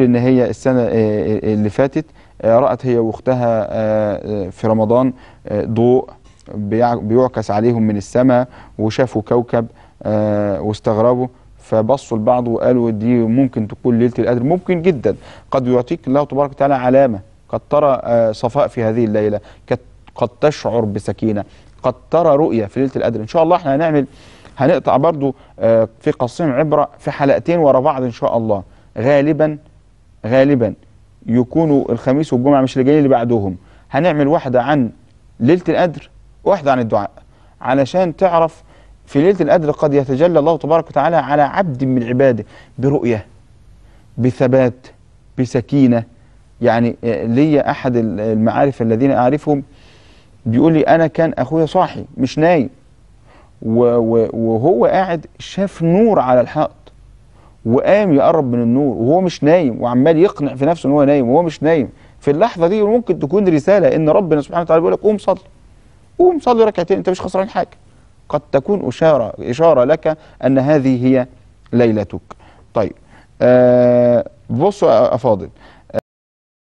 ان هي السنه آه، آه، اللي فاتت آه، رات هي واختها في رمضان ضوء بيعكس عليهم من السماء وشافوا كوكب واستغربوا فبصوا لبعض وقالوا دي ممكن تكون ليله القدر ممكن جدا قد يعطيك الله تبارك وتعالى علامه قد ترى صفاء في هذه الليله قد تشعر بسكينه قد ترى رؤيه في ليله القدر ان شاء الله احنا هنعمل هنقطع برضو في قصيم عبره في حلقتين ورا بعض ان شاء الله غالبا غالبا يكونوا الخميس والجمعه مش اللي جايين اللي بعدهم هنعمل واحده عن ليله القدر واحده عن الدعاء علشان تعرف في ليله القدر قد يتجلى الله تبارك وتعالى على عبد من عباده برؤيه بثبات بسكينه يعني ليا احد المعارف الذين اعرفهم بيقول لي انا كان اخويا صاحي مش نايم وهو قاعد شاف نور على الحائط وقام يقرب من النور وهو مش نايم وعمال يقنع في نفسه ان هو نايم وهو مش نايم في اللحظه دي ممكن تكون رساله ان ربنا سبحانه وتعالى بيقول لك قوم صلي قوم صلي ركعتين انت مش خسران حاجه قد تكون اشاره اشاره لك ان هذه هي ليلتك طيب آه بصوا يا افاضل